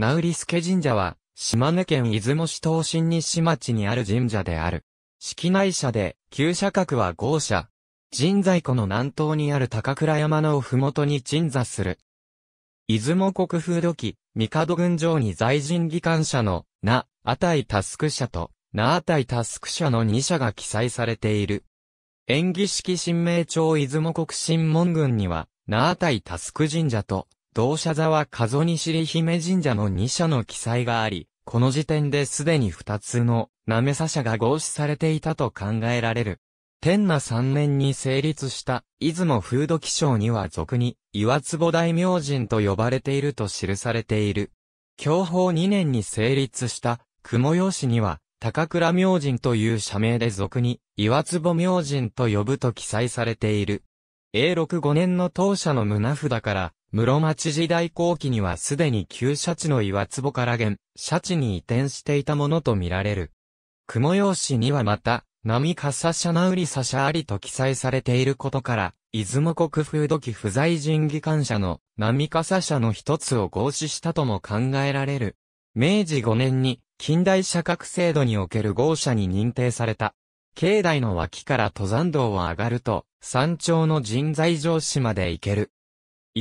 ナウリスケ神社は、島根県出雲市東新西町にある神社である。式内社で、旧社格は豪社。神在湖の南東にある高倉山のふもとに鎮座する。出雲国風土記、帝群城に在人議官社の、な、あたいタスク社と、なあたいタスク社の2社が記載されている。演技式神明町出雲国新門群には、なあたいタスク神社と、同社座は沢門西里姫神社の2社の記載があり、この時点ですでに2つのなめさ社が合祀されていたと考えられる。天那3年に成立した出雲風土記章には俗に岩坪大明神と呼ばれていると記されている。享保2年に成立した雲用紙には高倉明神という社名で俗に岩坪明神と呼ぶと記載されている。永禄5年の当社の胸札から室町時代後期にはすでに旧社地の岩坪から現、社地に移転していたものとみられる。雲用紙にはまた、波かさしゃなうりさしゃありと記載されていることから、出雲国風土器不在人技官社の波かさ社の一つを合祀したとも考えられる。明治5年に近代社格制度における合社に認定された。境内の脇から登山道を上がると、山頂の人材上司まで行ける。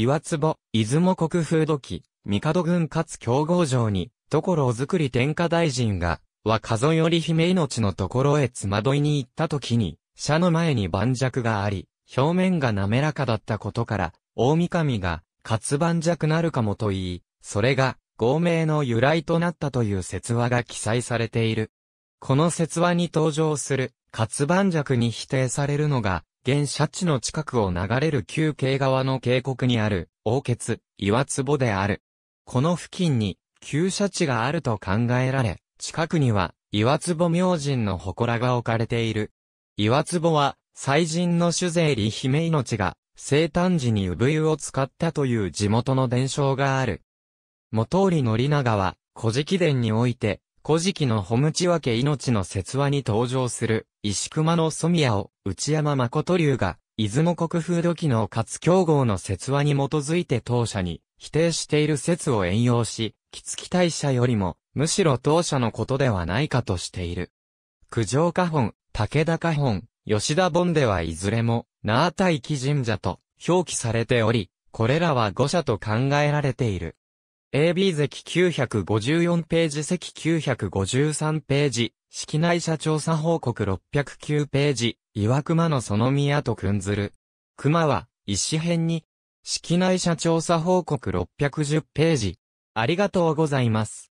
岩壺、出雲国風土記、帝軍勝強豪城に、ところ作り天下大臣が、は数より姫命のところへつまどいに行った時に、社の前に盤石があり、表面が滑らかだったことから、大神が、勝盤石なるかもと言い、それが、合名の由来となったという説話が記載されている。この説話に登場する、勝盤石に否定されるのが、現社地の近くを流れる旧京川の渓谷にある、王穴、岩壺である。この付近に、旧社地があると考えられ、近くには、岩壺明神の祠が置かれている。岩壺は、祭神の主税理姫命が、生誕時に産湯を使ったという地元の伝承がある。元織宣長は、古事記伝において、古事記のほむ分け命の説話に登場する、石熊の染谷を内山誠流が、出雲国風土器の勝競合の説話に基づいて当社に否定している説を援用し、木月大社よりも、むしろ当社のことではないかとしている。九条家本、武田家本、吉田本ではいずれも、那覇大木神社と表記されており、これらは五社と考えられている。AB 席954ページ席953ページ、式内社調査報告609ページ、岩熊のその宮とくんずる。熊は、石編に、式内社調査報告610ページ。ありがとうございます。